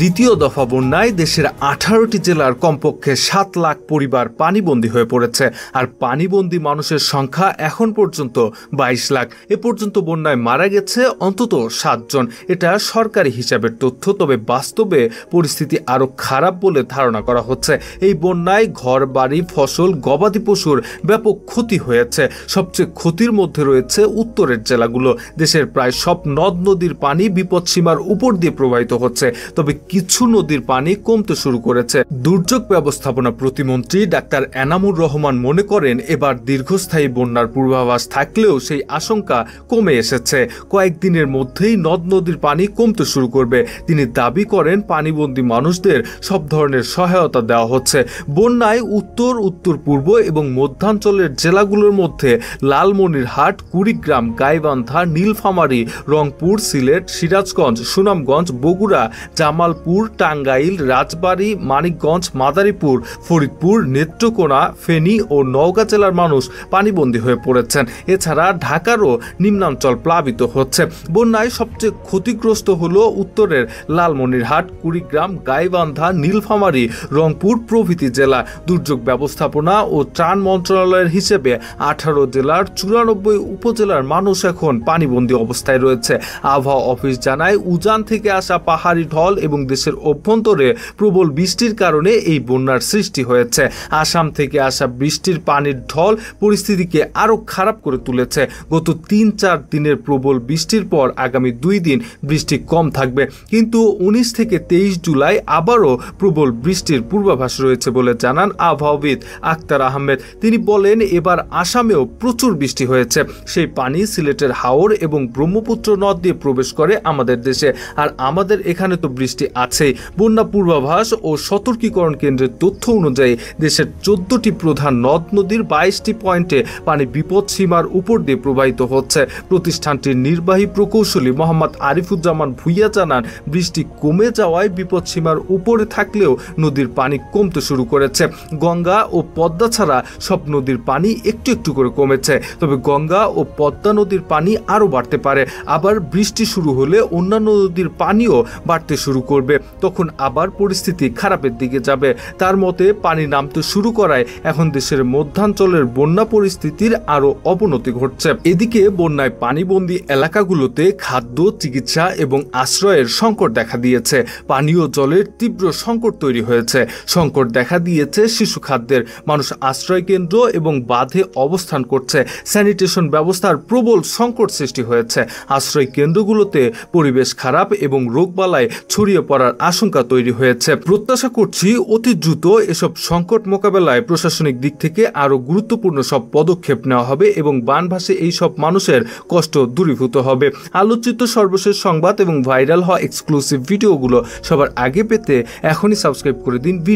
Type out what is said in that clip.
দ্বিতীয় দফা বন্যায় দেশের আঠারোটি জেলার কমপক্ষে সাত লাখ পরিবার পানিবন্দী হয়ে পড়েছে আর পানিবন্দী মানুষের সংখ্যা এখন পর্যন্ত বাইশ লাখ এ পর্যন্ত বন্যায় মারা গেছে অন্তত সাতজন এটা সরকারি হিসাবের তথ্য তবে বাস্তবে পরিস্থিতি আরও খারাপ বলে ধারণা করা হচ্ছে এই বন্যায় ঘর বাড়ি ফসল গবাদি পশুর ব্যাপক ক্ষতি হয়েছে সবচেয়ে ক্ষতির মধ্যে রয়েছে উত্তরের জেলাগুলো দেশের প্রায় সব নদ নদীর পানি বিপদসীমার উপর দিয়ে প্রবাহিত হচ্ছে তবে কিছু নদীর পানি কমতে শুরু করেছে দুর্যোগ ব্যবস্থাপনা প্রতিমন্ত্রী ডাক্তার এনামুর রহমান মনে করেন এবার দীর্ঘস্থায়ী বন্যার পূর্বাভাস থাকলেও সেই আশঙ্কা কমে এসেছে কয়েকদিনের মধ্যেই নদ নদীর পানি কমতে শুরু করবে তিনি দাবি করেন পানিবন্দী মানুষদের সব ধরনের সহায়তা দেওয়া হচ্ছে বন্যায় উত্তর উত্তর পূর্ব এবং মধ্যাঞ্চলের জেলাগুলোর মধ্যে লালমনিরহাট কুড়িগ্রাম গাইবান্ধা নীলফামারী রংপুর সিলেট সিরাজগঞ্জ সুনামগঞ্জ বগুড়া জামাল জামালপুর টাঙ্গাইল রাজবাড়ী মানিকগঞ্জ মাদারীপুর ফরিদপুর নেত্রকোনা ফেনী ও নওগাঁ জেলার মানুষ পানিবন্দী হয়ে পড়েছেন এছাড়া ঢাকারও নিম্নাঞ্চল প্লাবিত হচ্ছে বন্যায় সবচেয়ে ক্ষতিগ্রস্ত হল উত্তরের লালমনিরহাট কুড়িগ্রাম গাইবান্ধা নীলফামারী রংপুর প্রভৃতি জেলা দুর্যোগ ব্যবস্থাপনা ও ত্রাণ মন্ত্রণালয়ের হিসেবে আঠারো জেলার চুরানব্বই উপজেলার মানুষ এখন পানিবন্দী অবস্থায় রয়েছে আবহাওয়া অফিস জানায় উজান থেকে আসা পাহাড়ি ঢল এবং দেশের অভ্যন্তরে প্রবল বৃষ্টির কারণে এই বন্যার সৃষ্টি হয়েছে আসাম থেকে আসা বৃষ্টির পানির ঢল পরিস্থিতিকে আরও খারাপ করে তুলেছে গত তিন চার দিনের প্রবল বৃষ্টির পর আগামী দুই দিন বৃষ্টি কম থাকবে কিন্তু উনিশ থেকে তেইশ জুলাই আবারও প্রবল বৃষ্টির পূর্বাভাস রয়েছে বলে জানান আবহাওয়িদ আক্তার আহমেদ তিনি বলেন এবার আসামেও প্রচুর বৃষ্টি হয়েছে সেই পানি সিলেটের হাওর এবং ব্রহ্মপুত্র নদ দিয়ে প্রবেশ করে আমাদের দেশে আর আমাদের এখানে তো বৃষ্টি আছে বন্যা পূর্বাভাস ও সতর্কীকরণ কেন্দ্রের তথ্য অনুযায়ী দেশের চোদ্দটি প্রধান নদ নদীর বাইশটি পয়েন্টে পানি বিপদ সীমার উপর দিয়ে প্রবাহিত হচ্ছে প্রতিষ্ঠানটির নির্বাহী প্রকৌশলী মোহাম্মদ আরিফুজ্জামান ভুইয়া জানান বৃষ্টি কমে যাওয়ায় বিপদ সীমার উপরে থাকলেও নদীর পানি কমতে শুরু করেছে গঙ্গা ও পদ্মা ছাড়া সব নদীর পানি একটু একটু করে কমেছে তবে গঙ্গা ও পদ্মা নদীর পানি আরও বাড়তে পারে আবার বৃষ্টি শুরু হলে অন্যান্য নদীর পানিও বাড়তে শুরু করবে করবে তখন আবার পরিস্থিতি খারাপের দিকে যাবে তার মতে পানি নামতে শুরু করায় এখন দেশের মধ্যাঞ্চলের বন্যা পরিস্থিতির আরও অবনতি ঘটছে এদিকে বন্যায় পানিবন্দী এলাকাগুলোতে খাদ্য চিকিৎসা এবং আশ্রয়ের সংকট দেখা দিয়েছে পানীয় জলের তীব্র সংকট তৈরি হয়েছে সংকট দেখা দিয়েছে শিশু খাদ্যের মানুষ আশ্রয় কেন্দ্র এবং বাঁধে অবস্থান করছে স্যানিটেশন ব্যবস্থার প্রবল সংকট সৃষ্টি হয়েছে আশ্রয় কেন্দ্রগুলোতে পরিবেশ খারাপ এবং রোগবালায় ছড়িয়ে করার আশঙ্কা তৈরি হয়েছে প্রত্যাশা করছি অতি দ্রুত এসব সংকট মোকাবেলায় প্রশাসনিক দিক থেকে আরও গুরুত্বপূর্ণ সব পদক্ষেপ নেওয়া হবে এবং বানভাসে এই সব মানুষের কষ্ট দূরীভূত হবে আলোচিত সর্বশেষ সংবাদ এবং ভাইরাল হওয়া এক্সক্লুসিভ ভিডিওগুলো সবার আগে পেতে এখনই সাবস্ক্রাইব করে দিন